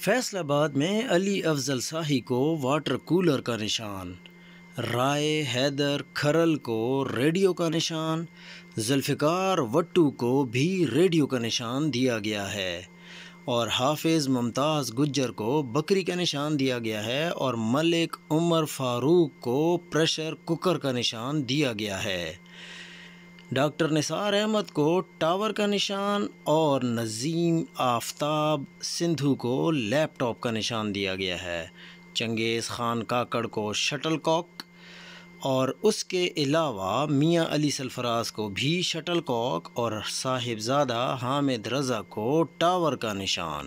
फैसलाबाद में अली अफजल शाही को water cooler का निशान राय हैदर खरल को रेडियो का निशान जुल्फ़िकार वट्टू को भी रेडियो का निशान दिया गया है और हाफिज़ मुमताज़ गुज्जर को बकरी का निशान दिया गया है और मलिक उमर फारूक को प्रेशर कुकर का निशान दिया गया है डॉक्टर निसार अहमद को टावर का निशान और नज़ीम आफ्ताब सिंधु को लैपटॉप का निशान दिया गया है चंगेज़ ख़ान काकड़ को शटल कॉक और उसके अलावा मियाँ अली सलफराज को भी शटल कॉक और साहिबजादा हामिद रज़ा को टावर का निशान